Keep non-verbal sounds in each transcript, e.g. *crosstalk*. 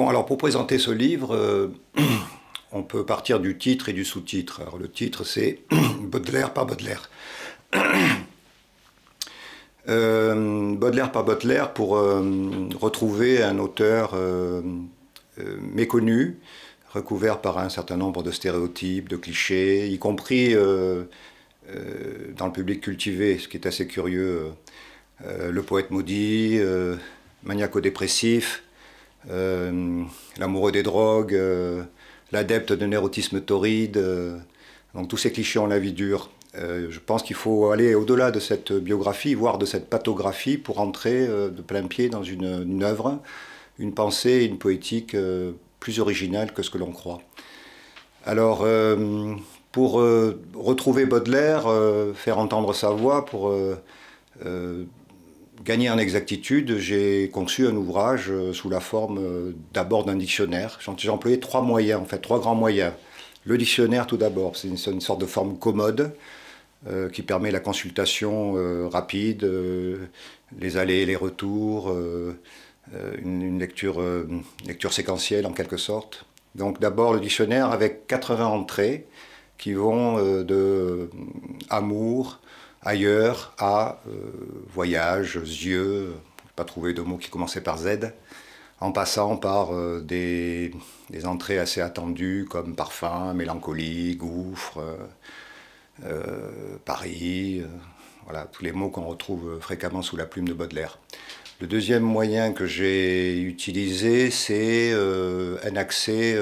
alors pour présenter ce livre, euh, *clears throat* on peut partir du titre et du sous-titre. le titre, c'est *clears throat* Baudelaire par Baudelaire. *clears throat* Euh, Baudelaire par Baudelaire pour euh, retrouver un auteur méconnu, recouvert par un certain nombre de stéréotypes, de clichés, y compris dans le public cultivé, ce qui est assez curieux. le poète maudit, maniaco-dépressif, euh, l'amoureux des drogues, euh, l'adepte de érotisme torride. Euh, donc tous ces clichés ont la vie dure. je pense qu'il faut aller au-delà de cette biographie, voire de cette pathographie, pour entrer de plein pied dans une, œuvre, une pensée, une poétique plus originale que ce que l'on croit. Alors, pour retrouver Baudelaire, faire entendre sa voix, pour gagner en exactitude, j'ai conçu un ouvrage euh, sous la forme euh, d'abord d'un dictionnaire. J'ai employé trois moyens, en fait, trois grands moyens. Le dictionnaire tout d'abord, c'est une, sorte de forme commode euh, qui permet la consultation rapide, les allées et les retours, une, lecture, lecture séquentielle en quelque sorte. Donc d'abord le dictionnaire avec 80 entrées qui vont de amour, ailleurs, à euh, voyage, yeux, pas trouvé de mots qui commençaient par Z, en passant par euh, des, entrées assez attendues comme parfum, mélancolie, gouffre, euh, Paris, voilà, tous les mots qu'on retrouve fréquemment sous la plume de Baudelaire. Le deuxième moyen que j'ai utilisé, c'est un accès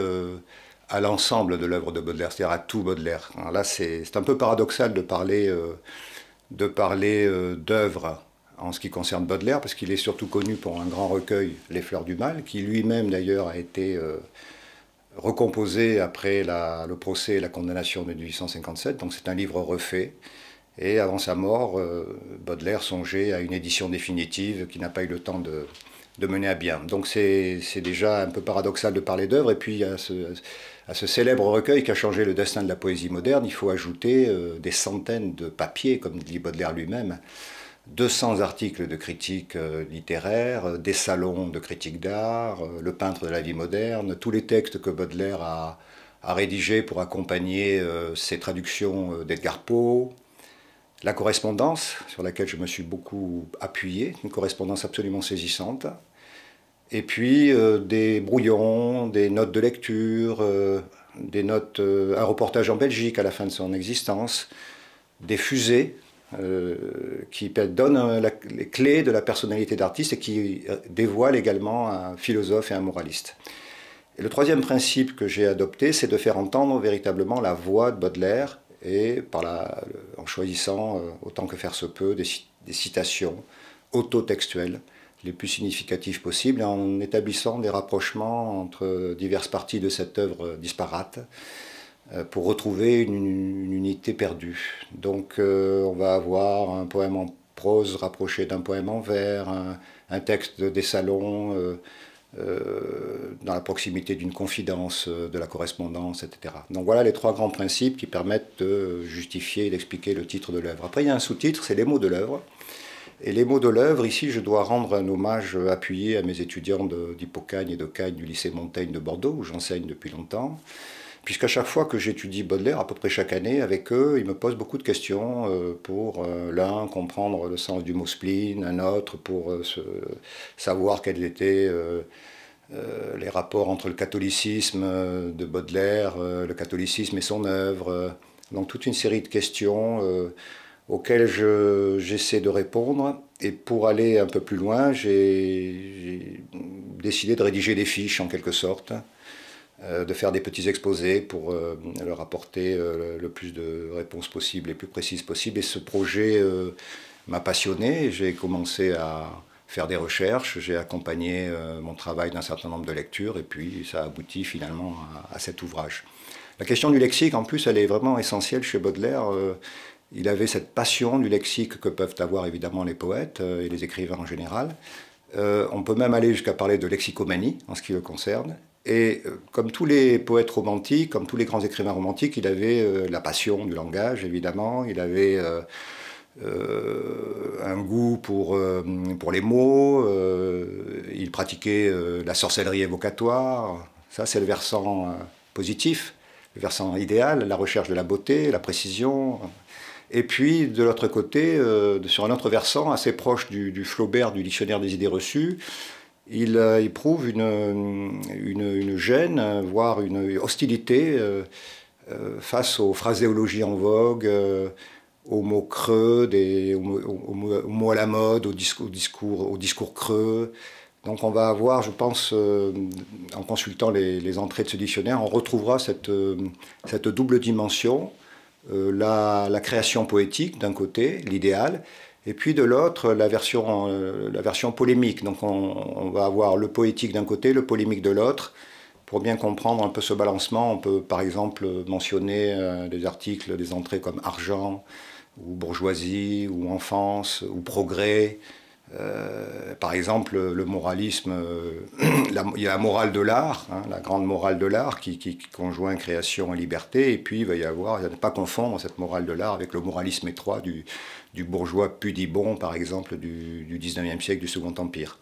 à l'ensemble de l'œuvre de Baudelaire, c'est-à-dire à tout Baudelaire. là, c'est un peu paradoxal de parler de parler euh, d'œuvres en ce qui concerne Baudelaire, parce qu'il est surtout connu pour un grand recueil, Les Fleurs du Mal, qui lui-même d'ailleurs a été euh, recomposé après le procès et la condamnation de 1857, donc c'est un livre refait. Et avant sa mort, euh, Baudelaire songeait à une édition définitive qui n'a pas eu le temps de, de mener à bien. Donc c'est déjà un peu paradoxal de parler d'œuvres, Et puis à ce, célèbre recueil qui a changé le destin de la poésie moderne, il faut ajouter euh, des centaines de papiers, comme dit Baudelaire lui-même. 200 articles de critique euh, littéraires, euh, des salons de critique d'art, le peintre de la vie moderne, tous les textes que Baudelaire a, a rédigés pour accompagner ses traductions d'Edgar Poe, la correspondance sur laquelle je me suis beaucoup appuyé, une correspondance absolument saisissante, et puis euh, des brouillons, des notes de lecture, euh, des notes, euh, un reportage en Belgique à la fin de son existence, des fusées qui donnent les clés de la personnalité d'artiste et qui dévoilent également un philosophe et un moraliste. Et le troisième principe que j'ai adopté, c'est de faire entendre véritablement la voix de Baudelaire et en choisissant autant que faire se peut des, des citations autotextuelles les plus significatifs possibles, en établissant des rapprochements entre diverses parties de cette œuvre disparate euh, pour retrouver une, unité perdue. Donc euh, on va avoir un poème en prose rapproché d'un poème en vers, un, texte des salons euh, dans la proximité d'une confidence, de la correspondance, etc. Donc voilà les trois grands principes qui permettent de justifier et d'expliquer le titre de l'œuvre. Après il y a un sous-titre, c'est les mots de l'œuvre. Et les mots de l'œuvre, ici, je dois rendre un hommage appuyé à mes étudiants d'Hippocagne et de Cagne du lycée Montaigne de Bordeaux, où j'enseigne depuis longtemps, puisqu'à chaque fois que j'étudie Baudelaire, à peu près chaque année, avec eux, ils me posent beaucoup de questions euh, pour euh, l'un, comprendre le sens du mot spleen, un autre, pour euh, savoir quels étaient les rapports entre le catholicisme de Baudelaire, le catholicisme et son œuvre. Donc toute une série de questions auxquelles j'essaie de répondre. Et pour aller un peu plus loin, j'ai décidé de rédiger des fiches en quelque sorte, euh, de faire des petits exposés pour euh, leur apporter euh, le plus de réponses possibles, les plus précises possibles. Et ce projet m'a passionné. J'ai commencé à faire des recherches, j'ai accompagné mon travail d'un certain nombre de lectures, et puis ça aboutit finalement à, à cet ouvrage. La question du lexique, en plus, elle est vraiment essentielle chez Baudelaire. Il avait cette passion du lexique que peuvent avoir évidemment les poètes euh, et les écrivains en général. Euh, on peut même aller jusqu'à parler de lexicomanie en ce qui le concerne. Et euh, comme tous les poètes romantiques, comme tous les grands écrivains romantiques, il avait la passion du langage, évidemment. Il avait un goût pour, pour les mots. il pratiquait la sorcellerie évocatoire. Ça, c'est le versant positif, le versant idéal, la recherche de la beauté, la précision, et puis, de l'autre côté, euh, sur un autre versant, assez proche du, Flaubert, du dictionnaire des idées reçues, il éprouve euh, une, une, gêne, voire une hostilité euh, face aux phraséologies en vogue, aux mots creux, des, aux, mots à la mode, aux, discours, discours, creux. Donc on va avoir, je pense, en consultant les, entrées de ce dictionnaire, on retrouvera cette, cette double dimension euh, la, création poétique d'un côté, l'idéal, et puis de l'autre la version, euh, la version polémique. Donc on, va avoir le poétique d'un côté, le polémique de l'autre. Pour bien comprendre un peu ce balancement, on peut par exemple mentionner euh, des articles, des entrées comme argent, ou bourgeoisie, ou enfance, ou progrès, par exemple, le moralisme, euh, *clears throat* il y a la morale de l'art, hein, la grande morale de l'art qui, conjoint création et liberté, et puis il va y avoir, il ne pas confondre cette morale de l'art avec le moralisme étroit du, bourgeois pudibon, par exemple, du, du 19e siècle, du Second Empire.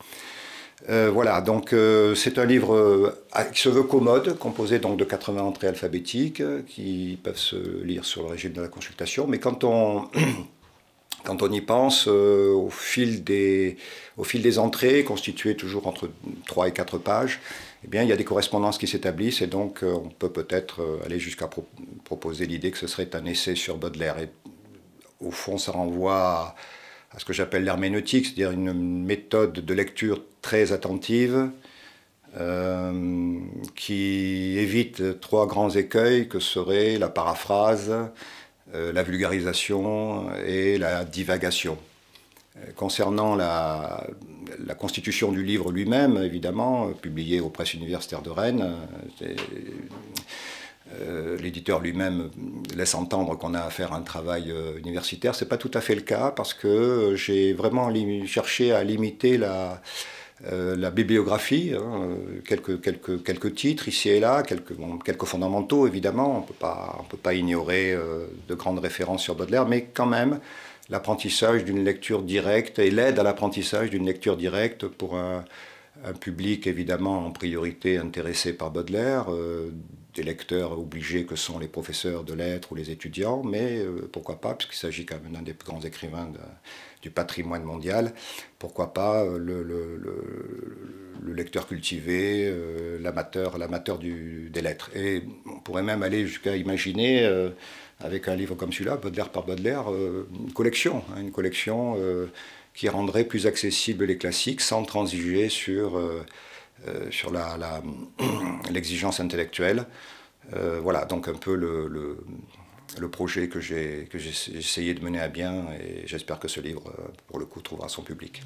Euh, voilà, donc euh, c'est un livre qui se veut commode, composé donc de 80 entrées alphabétiques qui peuvent se lire sur le régime de la consultation. Mais quand on *clears throat* quand on y pense, euh, au, fil des, au fil des entrées, constituées toujours entre 3 et 4 pages, eh bien, il y a des correspondances qui s'établissent et donc euh, on peut peut-être euh, aller jusqu'à proposer l'idée que ce serait un essai sur Baudelaire. Et au fond, ça renvoie à, à ce que j'appelle l'herméneutique, c'est-à-dire une méthode de lecture très attentive qui évite trois grands écueils que seraient la paraphrase, euh, la vulgarisation et la divagation. Euh, concernant la, la, constitution du livre lui-même, évidemment, euh, publié aux presses universitaires de Rennes, l'éditeur lui-même laisse entendre qu'on a à faire un travail universitaire. Ce n'est pas tout à fait le cas parce que j'ai vraiment cherché à limiter la, euh, la bibliographie, hein, euh, quelques, quelques, quelques titres ici et là, quelques, quelques fondamentaux évidemment, on ne peut pas ignorer euh, de grandes références sur Baudelaire, mais quand même l'apprentissage d'une lecture directe et l'aide à l'apprentissage d'une lecture directe pour un, public évidemment en priorité intéressé par Baudelaire, les lecteurs obligés que sont les professeurs de lettres ou les étudiants, mais euh, pourquoi pas, puisqu'il s'agit quand même d'un des plus grands écrivains du patrimoine mondial, pourquoi pas euh, le, lecteur cultivé, euh, l'amateur, des lettres. Et on pourrait même aller jusqu'à imaginer, avec un livre comme celui-là, Baudelaire par Baudelaire, une collection, hein, une collection qui rendrait plus accessible les classiques sans transiger sur euh, sur *clears throat* l'exigence intellectuelle. Euh, voilà, donc un peu le projet que j'ai essayé de mener à bien et j'espère que ce livre, euh, pour le coup, trouvera son public.